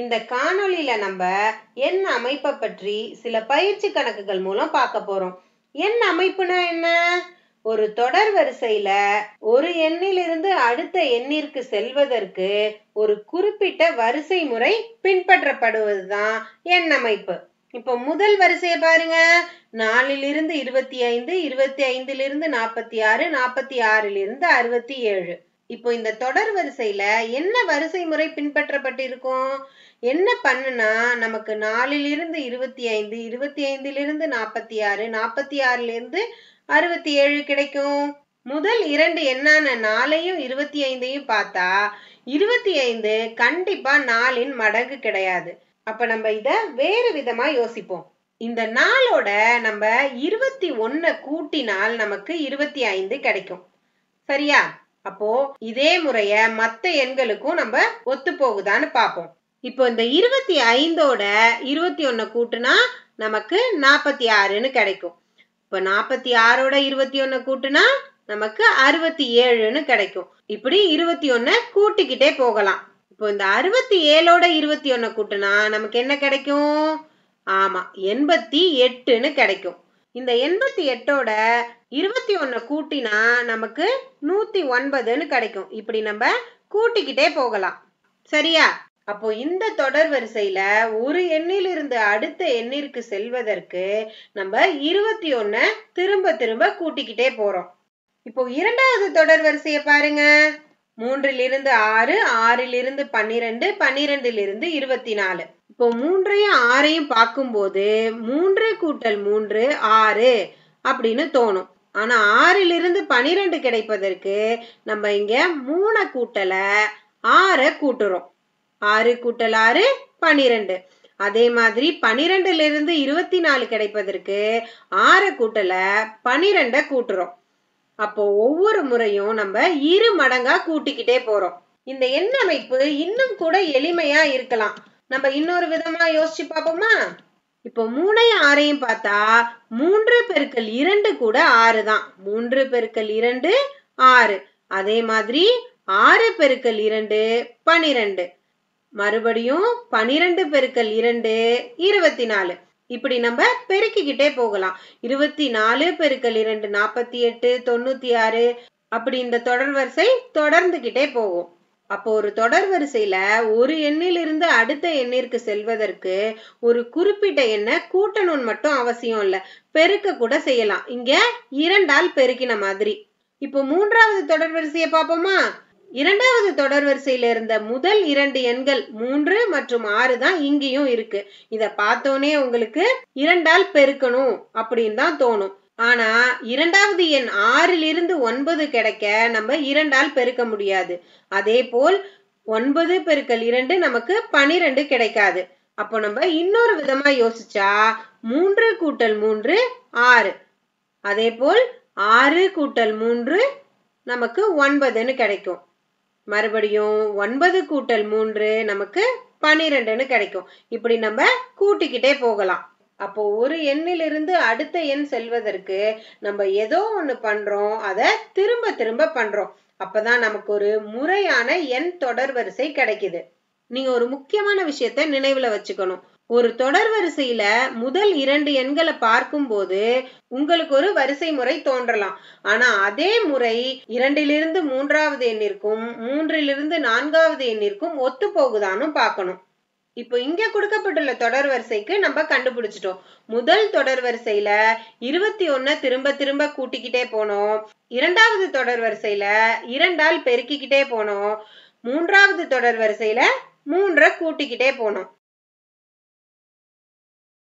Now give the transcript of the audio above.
இந்த காணொலியில நம்ம எண் அமைப்பை பற்றி சில பயிற்சி கணக்குகள் மூலம் பார்க்க போறோம் எண் அமைப்புனா என்ன ஒரு தொடர் வரிசையில ஒரு எண்ணிலிருந்து அடுத்த எண்ணிற்கு செல்வதற்கு ஒரு குறிப்பிட்ட வரிசை முறை பின்பற்றப்படுவதுதான் எண் அமைப்பு இப்போ முதல் வரிசையை பாருங்க நாலிலிருந்து இருபத்தி ஐந்து இருபத்தி ஐந்திலிருந்து நாற்பத்தி ஆறு நாற்பத்தி ஆறிலிருந்து அறுபத்தி ஏழு இப்போ இந்த தொடர் வரிசையில என்ன வரிசை முறை பின்பற்றப்பட்டிருக்கும் என்ன பண்ணுனா நமக்கு நாலிலிருந்து இருபத்தி ஐந்து இருபத்தி ஐந்திலிருந்து நாற்பத்தி ஆறு நாற்பத்தி இருந்து அறுபத்தி ஏழு கிடைக்கும் முதல் இரண்டு என்னான நாலையும் இருபத்தி ஐந்தையும் பார்த்தா இருபத்தி ஐந்து கண்டிப்பா நாலின் மடங்கு கிடையாது அப்ப நம்ம இத வேறு விதமா யோசிப்போம் இந்த நாளோட நம்ம இருபத்தி ஒன்ன கூட்டினால் நமக்கு இருபத்தி ஐந்து கிடைக்கும் சரியா அப்போ இதே முறைய மத்த எண்களுக்கும் நம்ம ஒத்து போகுதான்னு பாப்போம் இப்போ இந்த இருபத்தி ஐந்தோட இருபத்தி ஒன்னு கூட்டுனா நமக்கு நாப்பத்தி ஆறுன்னு கிடைக்கும் இப்ப நாற்பத்தி ஆறோட இருபத்தி ஒன்னு கூட்டுனா நமக்கு அறுபத்தி ஏழுன்னு கிடைக்கும் இப்படி இருபத்தி ஒன்னு கூட்டிக்கிட்டே போகலாம் இப்போ இந்த அறுபத்தி ஏழோட இருபத்தி ஒன்னு கூட்டுனா நமக்கு என்ன கிடைக்கும் ஆமா எண்பத்தி எட்டுன்னு கிடைக்கும் இந்த எண்பத்தி எட்டோட இருபத்தி ஒன்று கூட்டினா நமக்கு நூற்றி ஒன்பதுன்னு கிடைக்கும் இப்படி நம்ம கூட்டிக்கிட்டே போகலாம் சரியா அப்போ இந்த தொடர் வரிசையில ஒரு எண்ணிலிருந்து அடுத்த எண்ணிற்கு செல்வதற்கு நம்ம இருபத்தி ஒன்ன திரும்ப திரும்ப கூட்டிக்கிட்டே போறோம் இப்போ இரண்டாவது தொடர் வரிசையை பாருங்க மூன்றிலிருந்து ஆறு ஆறிலிருந்து பன்னிரெண்டு பன்னிரெண்டிலிருந்து இருபத்தி நாலு இப்போ மூன்றையும் ஆறையும் பார்க்கும்போது மூன்று கூட்டல் மூன்று ஆறு அப்படின்னு தோணும் ஆனா ஆறிலிருந்து பனிரெண்டு கிடைப்பதற்கு நம்ம இங்க மூணை கூட்டல ஆறை கூட்டுறோம் ஆறு கூட்டல் ஆறு பனிரெண்டு அதே மாதிரி பனிரெண்டுல இருந்து இருபத்தி நாலு கிடைப்பதற்கு ஆறை கூட்டல பனிரெண்ட கூட்டுறோம் அப்போ ஒவ்வொரு முறையும் நம்ம இரு மடங்கா கூட்டிக்கிட்டே போறோம் இந்த எண்ணமைப்பு இன்னும் கூட எளிமையா இருக்கலாம் நம்ம இன்னொரு விதமா யோசிச்சு பார்ப்போமா இப்போ மூணையும் ஆறையும் பார்த்தா மூன்று பெருக்கல் இரண்டு கூட ஆறு தான் மூன்று பெருக்கல் இரண்டு ஆறு அதே மாதிரி ஆறு பெருக்கல் இரண்டு பனிரெண்டு மறுபடியும் பனிரெண்டு பெருக்கல் இரண்டு இருபத்தி நாலு இப்படி நம்ம பெருக்கிக்கிட்டே போகலாம் இருபத்தி நாலு பெருக்கல் இரண்டு நாற்பத்தி எட்டு தொண்ணூத்தி ஆறு அப்படி இந்த தொடர் வரிசை தொடர்ந்துகிட்டே போகும் அப்போ ஒரு தொடர் வரிசையில ஒரு எண்ணிலிருந்து அடுத்த எண்ணிற்கு செல்வதற்கு ஒரு குறிப்பிட்ட எண்ணை கூட்டணும்னு மட்டும் அவசியம் இல்ல பெருக்க கூட செய்யலாம் இங்க இரண்டால் பெருக்கின மாதிரி இப்போ மூன்றாவது தொடர் வரிசையை பார்ப்போமா இரண்டாவது தொடர் வரிசையில இருந்த முதல் இரண்டு எண்கள் மூன்று மற்றும் ஆறு தான் இங்கேயும் இருக்கு இத பார்த்தோன்னே உங்களுக்கு இரண்டால் பெருக்கணும் அப்படின்னு தான் தோணும் ஆனா இரண்டாவது எண் ஆறிலிருந்து ஒன்பது கிடைக்க நம்ம இரண்டால் பெருக்க முடியாது அதே போல் ஒன்பது பெருக்கல் இரண்டு நமக்கு பனிரெண்டு கிடைக்காது அப்ப நம்ம இன்னொரு விதமா யோசிச்சா மூன்று கூட்டல் மூன்று ஆறு அதே போல் ஆறு கூட்டல் மூன்று நமக்கு ஒன்பதுன்னு கிடைக்கும் மறுபடியும் ஒன்பது கூட்டல் மூன்று நமக்கு பனிரெண்டுன்னு கிடைக்கும் இப்படி நம்ம கூட்டிக்கிட்டே போகலாம் அப்போ ஒரு எண்ணிலிருந்து அடுத்த எண் செல்வதற்கு நம்ம ஏதோ ஒண்ணு பண்றோம் அதை திரும்ப திரும்ப பண்றோம் அப்பதான் நமக்கு ஒரு முறையான எண் தொடர் வரிசை கிடைக்குது நீங்க ஒரு முக்கியமான விஷயத்த நினைவுல வச்சுக்கணும் ஒரு தொடர் வரிசையில முதல் இரண்டு எண்களை பார்க்கும்போது உங்களுக்கு ஒரு வரிசை முறை தோன்றலாம் ஆனா அதே முறை இரண்டிலிருந்து மூன்றாவது எண்ணிற்கும் மூன்றிலிருந்து நான்காவது எண்ணிற்கும் ஒத்து போகுதானும் பார்க்கணும் இப்போ இங்க கொடுக்கப்பட்டுள்ள தொடர் வரிசைக்கு நம்ம கண்டுபிடிச்சிட்டோம் முதல் தொடர் வரிசையில இருபத்தி ஒன்ன திரும்ப திரும்ப கூட்டிக்கிட்டே போனோம் இரண்டாவது தொடர் வரிசையில இரண்டால் பெருக்கிக்கிட்டே போனோம் மூன்றாவது தொடர் வரிசையில மூன்றை கூட்டிக்கிட்டே போனோம்